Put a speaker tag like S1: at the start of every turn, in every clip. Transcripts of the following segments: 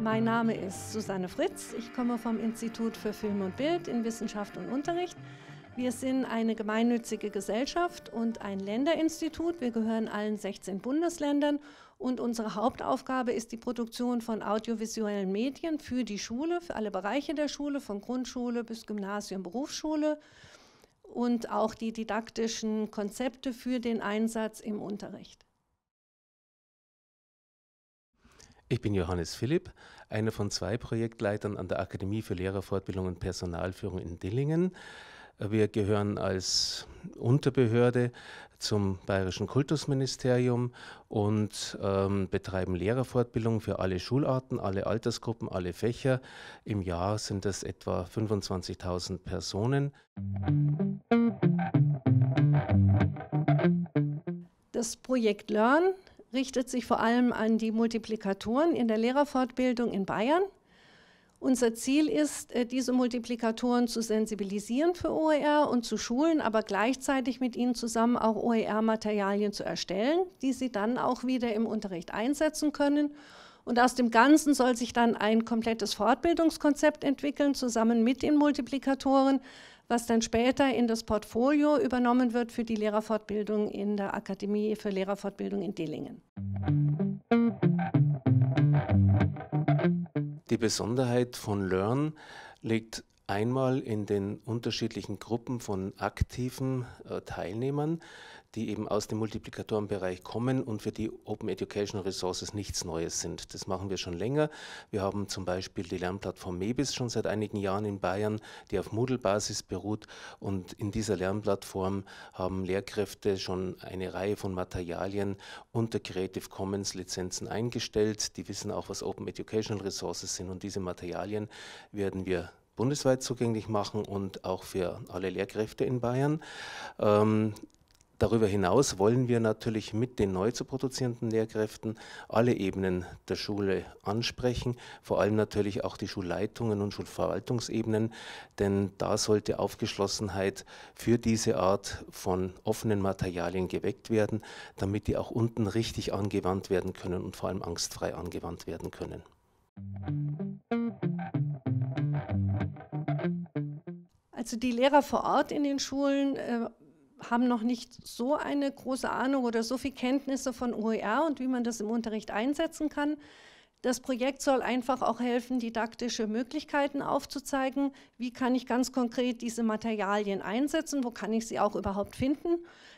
S1: Mein Name ist Susanne Fritz. Ich komme vom Institut für Film und Bild in Wissenschaft und Unterricht. Wir sind eine gemeinnützige Gesellschaft und ein Länderinstitut. Wir gehören allen 16 Bundesländern und unsere Hauptaufgabe ist die Produktion von audiovisuellen Medien für die Schule, für alle Bereiche der Schule, von Grundschule bis Gymnasium, Berufsschule und auch die didaktischen Konzepte für den Einsatz im Unterricht.
S2: Ich bin Johannes Philipp, einer von zwei Projektleitern an der Akademie für Lehrerfortbildung und Personalführung in Dillingen. Wir gehören als Unterbehörde zum Bayerischen Kultusministerium und ähm, betreiben Lehrerfortbildung für alle Schularten, alle Altersgruppen, alle Fächer. Im Jahr sind es etwa 25.000 Personen.
S1: Das Projekt Learn richtet sich vor allem an die Multiplikatoren in der Lehrerfortbildung in Bayern. Unser Ziel ist, äh, diese Multiplikatoren zu sensibilisieren für OER und zu schulen, aber gleichzeitig mit ihnen zusammen auch OER-Materialien zu erstellen, die sie dann auch wieder im Unterricht einsetzen können. Und aus dem Ganzen soll sich dann ein komplettes Fortbildungskonzept entwickeln, zusammen mit den Multiplikatoren, was dann später in das Portfolio übernommen wird für die Lehrerfortbildung in der Akademie für Lehrerfortbildung in Dillingen.
S2: Die Besonderheit von Learn liegt Einmal in den unterschiedlichen Gruppen von aktiven äh, Teilnehmern, die eben aus dem Multiplikatorenbereich kommen und für die Open Educational Resources nichts Neues sind. Das machen wir schon länger. Wir haben zum Beispiel die Lernplattform MEBIS schon seit einigen Jahren in Bayern, die auf Moodle-Basis beruht. Und in dieser Lernplattform haben Lehrkräfte schon eine Reihe von Materialien unter Creative Commons Lizenzen eingestellt. Die wissen auch, was Open Educational Resources sind. Und diese Materialien werden wir bundesweit zugänglich machen und auch für alle Lehrkräfte in Bayern. Ähm, darüber hinaus wollen wir natürlich mit den neu zu produzierenden Lehrkräften alle Ebenen der Schule ansprechen, vor allem natürlich auch die Schulleitungen und Schulverwaltungsebenen, denn da sollte Aufgeschlossenheit für diese Art von offenen Materialien geweckt werden, damit die auch unten richtig angewandt werden können und vor allem angstfrei angewandt werden können.
S1: Musik also die Lehrer vor Ort in den Schulen äh, haben noch nicht so eine große Ahnung oder so viel Kenntnisse von OER und wie man das im Unterricht einsetzen kann. Das Projekt soll einfach auch helfen, didaktische Möglichkeiten aufzuzeigen. Wie kann ich ganz konkret diese Materialien einsetzen? Wo kann ich sie auch überhaupt finden?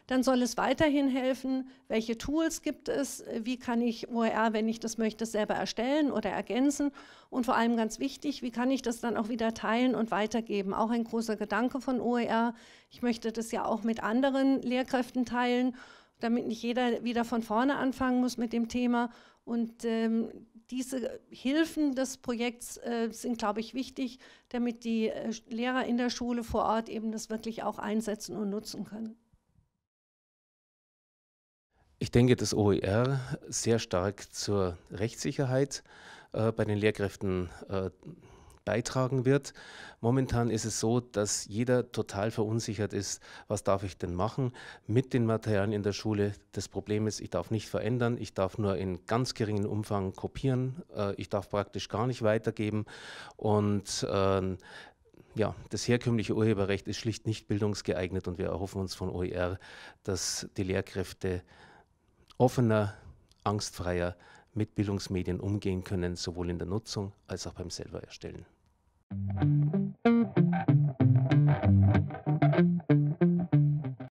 S1: Dann soll es weiterhin helfen, welche Tools gibt es? Wie kann ich OER, wenn ich das möchte, selber erstellen oder ergänzen? Und vor allem ganz wichtig, wie kann ich das dann auch wieder teilen und weitergeben? Auch ein großer Gedanke von OER. Ich möchte das ja auch mit anderen Lehrkräften teilen damit nicht jeder wieder von vorne anfangen muss mit dem Thema. Und ähm, diese Hilfen des Projekts äh, sind, glaube ich, wichtig, damit die äh, Lehrer in der Schule vor Ort eben das wirklich auch einsetzen und nutzen können.
S2: Ich denke, dass OER sehr stark zur Rechtssicherheit äh, bei den Lehrkräften äh, beitragen wird. Momentan ist es so, dass jeder total verunsichert ist, was darf ich denn machen mit den Materialien in der Schule. Das Problem ist, ich darf nicht verändern, ich darf nur in ganz geringem Umfang kopieren, äh, ich darf praktisch gar nicht weitergeben und äh, ja, das herkömmliche Urheberrecht ist schlicht nicht bildungsgeeignet und wir erhoffen uns von OER, dass die Lehrkräfte offener, angstfreier mit Bildungsmedien umgehen können, sowohl in der Nutzung als auch beim Selbererstellen. Musik